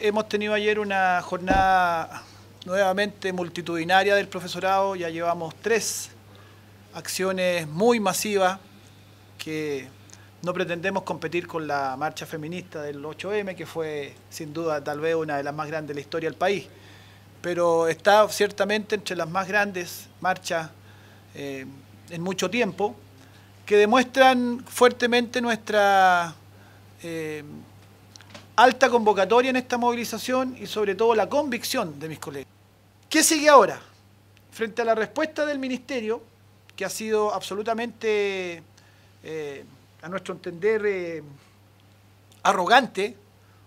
Hemos tenido ayer una jornada nuevamente multitudinaria del profesorado, ya llevamos tres acciones muy masivas que no pretendemos competir con la marcha feminista del 8M, que fue sin duda tal vez una de las más grandes de la historia del país, pero está ciertamente entre las más grandes marchas eh, en mucho tiempo, que demuestran fuertemente nuestra eh, alta convocatoria en esta movilización y sobre todo la convicción de mis colegas. ¿Qué sigue ahora? Frente a la respuesta del Ministerio, que ha sido absolutamente, eh, a nuestro entender, eh, arrogante,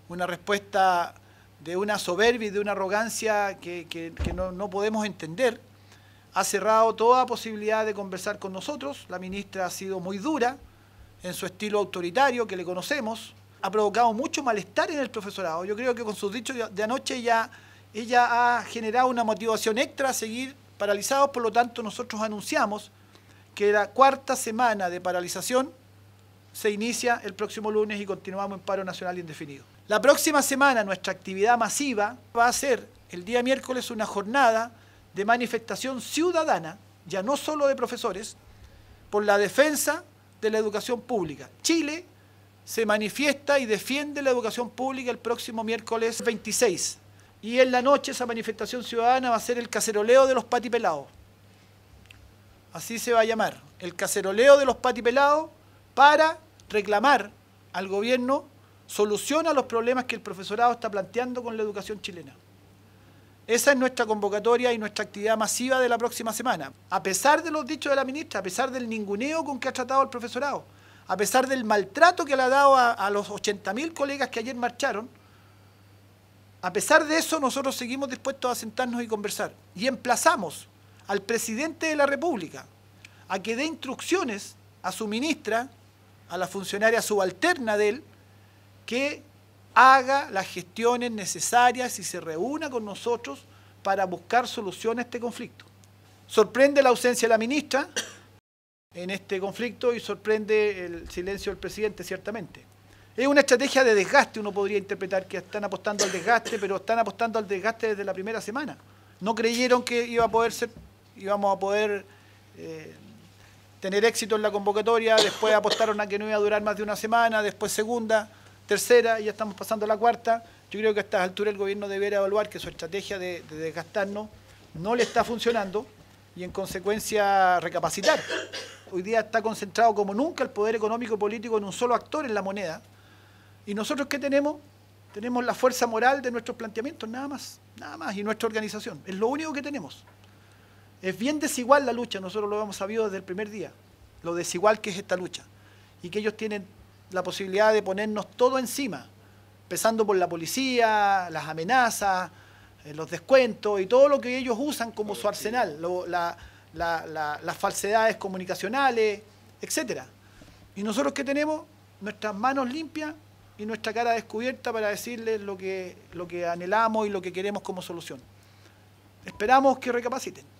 una respuesta de una soberbia y de una arrogancia que, no, no podemos entender, ha cerrado toda posibilidad de conversar con nosotros, la ministra ha sido muy dura en su estilo autoritario que le conocemos, ha provocado mucho malestar en el profesorado. Yo creo que con sus dichos de anoche ya ella ha generado una motivación extra a seguir paralizados, por lo tanto nosotros anunciamos que la cuarta semana de paralización se inicia el próximo lunes y continuamos en paro nacional indefinido. La próxima semana nuestra actividad masiva va a ser el día miércoles una jornada de manifestación ciudadana, ya no solo de profesores, por la defensa de la educación pública. Chile se manifiesta y defiende la educación pública el próximo miércoles 26. Y en la noche esa manifestación ciudadana va a ser el caceroleo de los patipelados. Así se va a llamar, el caceroleo de los patipelados para reclamar al gobierno solución a los problemas que el profesorado está planteando con la educación chilena. Esa es nuestra convocatoria y nuestra actividad masiva de la próxima semana. A pesar de los dichos de la ministra, a pesar del ninguneo con que ha tratado el profesorado, a pesar del maltrato que le ha dado a, los los 80.000 colegas que ayer marcharon, a pesar de eso nosotros seguimos dispuestos a sentarnos y conversar. Y emplazamos al presidente de la República a que dé instrucciones a su ministra, a la funcionaria subalterna de él, que haga las gestiones necesarias y se reúna con nosotros para buscar solución a este conflicto. Sorprende la ausencia de la ministra, en este conflicto y sorprende el silencio del presidente, ciertamente. Es una estrategia de desgaste, uno podría interpretar que están apostando al desgaste, pero están apostando al desgaste desde la primera semana. No creyeron que iba a poder ser, íbamos a poder eh, tener éxito en la convocatoria, después apostaron a que no iba a durar más de una semana, después segunda, tercera, y ya estamos pasando a la cuarta. Yo creo que a estas alturas el gobierno deberá evaluar que su estrategia de desgastarnos no le está funcionando y en consecuencia recapacitar hoy día está concentrado como nunca el poder económico y político en un solo actor, en la moneda. ¿Y nosotros qué tenemos? Tenemos la fuerza moral de nuestros planteamientos, nada más, nada más, y nuestra organización. Es lo único que tenemos. Es bien desigual la lucha, nosotros lo hemos sabido desde el primer día, lo desigual que es esta lucha. Y que ellos tienen la posibilidad de ponernos todo encima, empezando por la policía, las amenazas, eh, los descuentos y todo lo que ellos usan como su arsenal, la, las falsedades comunicacionales, etc. ¿Y nosotros que tenemos? Nuestras manos limpias y nuestra cara descubierta para decirles lo que, lo que anhelamos y lo que queremos como solución. Esperamos que recapaciten.